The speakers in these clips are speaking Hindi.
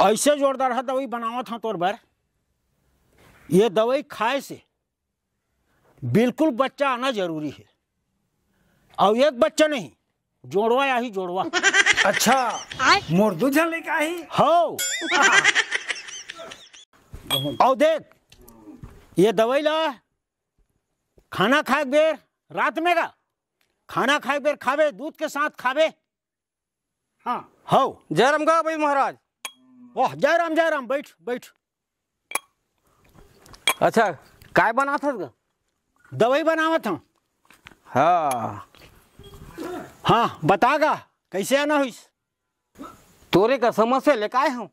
ऐसे जोरदार है दवाई बनावत हाँ तोर बर ये दवाई खाए से बिल्कुल बच्चा आना जरूरी है और एक बच्चा नहीं जोड़वा या ही जोड़वा अच्छा मोर दू झले का ही हो और देख ये दवाई ला खाना खाए बेर रात में का खाना खाए बेर खावे दूध के साथ खावे हाँ हो जय राम भाई महाराज वाह जय राम जय राम बैठ बैठ अच्छा काय बनात था दवाई बनावत था हाँ हाँ बतागा कैसे आना हुई तोरे का समस्या लेके आए हूँ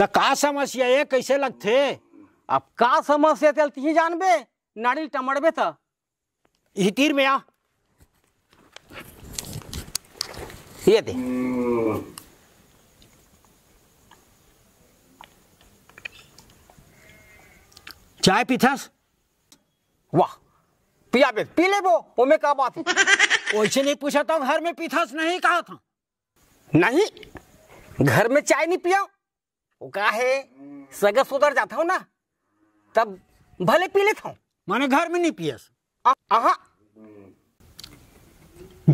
तो का समस्या ये कैसे लगते अब का समस्या चलती ही जानबे नाड़ी टमड़बे था यही तीर में आ ये दे चाय पी पीथस वाह पिया बे पी ले वो ओमे क्या बात वैसे नहीं पूछा था तो घर में पीथस नहीं कहा था नहीं घर में चाय नहीं पिया वो कहा है सगस उधर जाता हूं ना तब भले पी लेता हूं माने घर में नहीं पियस आहा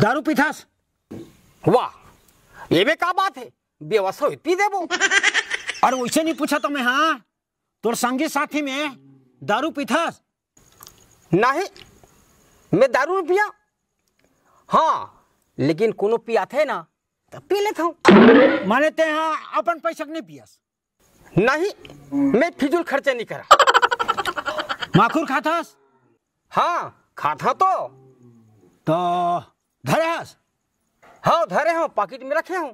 दारू पीथस वाह ये भी क्या बात है बेवसा पी देबो और वैसे नहीं पूछा तो मैं हाँ तोर संगी साथी में दारू पीता नहीं मैं दारू नहीं पिया हाँ लेकिन कोनो पिया थे ना तो पी लेता हूँ माने ते हाँ अपन पैसा नहीं पिया नहीं मैं फिजूल खर्चे नहीं करा माखुर खाता हाँ खाता तो तो धरे हाँ हाँ धरे हूँ पाकिट में रखे हूँ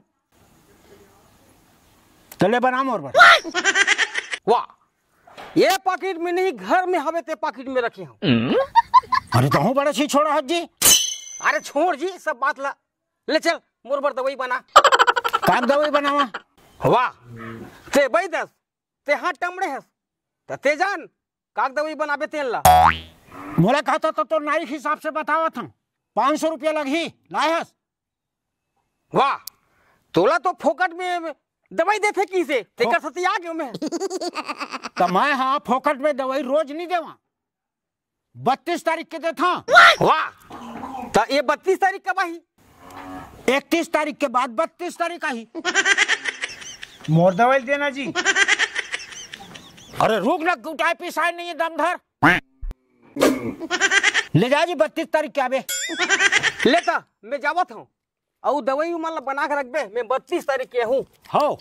तले बनाम और बना वाह ये पॉकेट में नहीं घर में हवे ते पॉकेट में रखे हूँ हम्म? अरे तो बड़ा छी छोड़ा हट जी अरे छोड़ जी सब बात ला ले चल मोर बर दवाई बना काम दवाई बनावा वाह ते बई दस ते हाँ टमड़े हस ते, ते जान काक दवाई बनाबे तेल ला मोला कहता तो तो नाई हिसाब से बतावा था पाँच सौ रुपया लगी लाए हस वाह तोला तो फोकट में दवाई देते की से तेकर सती आ गयो मैं त मैं हां फोकट में दवाई रोज नहीं देवा 32 तारीख के देथा तो वाह त तो ये 32 तारीख कब आई 31 तारीख के बाद 32 तारीख आई मोर दवाई देना जी अरे रुक ना गुटाए पिसाए नहीं है दमधर ले जा जी 32 तारीख के आबे लेता तो, मैं जावत हूं और दवाई मान लो बना के रख दे मैं बत्तीस तारीख के हूँ हाँ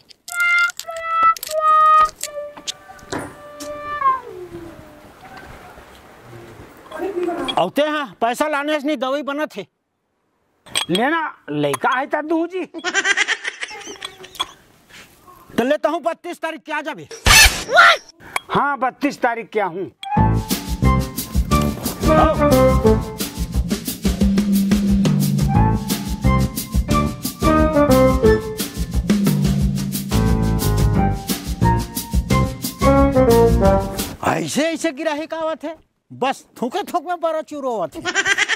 औते हैं पैसा लाने से नहीं दवाई बना थे लेना लेका है तब दू जी तो लेता हूँ बत्तीस तारीख क्या जाबे हाँ बत्तीस तारीख क्या हूँ oh. ऐसे ऐसे गिराही कहावत है बस थूके थूक में बड़ा चूर होवत है